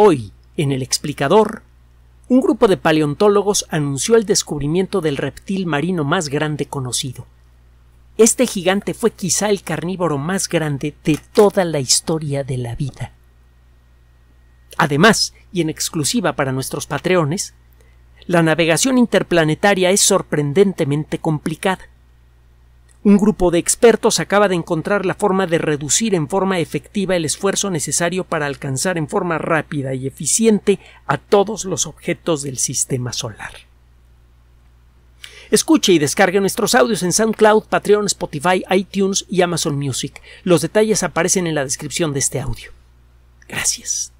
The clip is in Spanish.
Hoy, en el explicador, un grupo de paleontólogos anunció el descubrimiento del reptil marino más grande conocido. Este gigante fue quizá el carnívoro más grande de toda la historia de la vida. Además, y en exclusiva para nuestros patreones, la navegación interplanetaria es sorprendentemente complicada. Un grupo de expertos acaba de encontrar la forma de reducir en forma efectiva el esfuerzo necesario para alcanzar en forma rápida y eficiente a todos los objetos del sistema solar. Escuche y descargue nuestros audios en SoundCloud, Patreon, Spotify, iTunes y Amazon Music. Los detalles aparecen en la descripción de este audio. Gracias.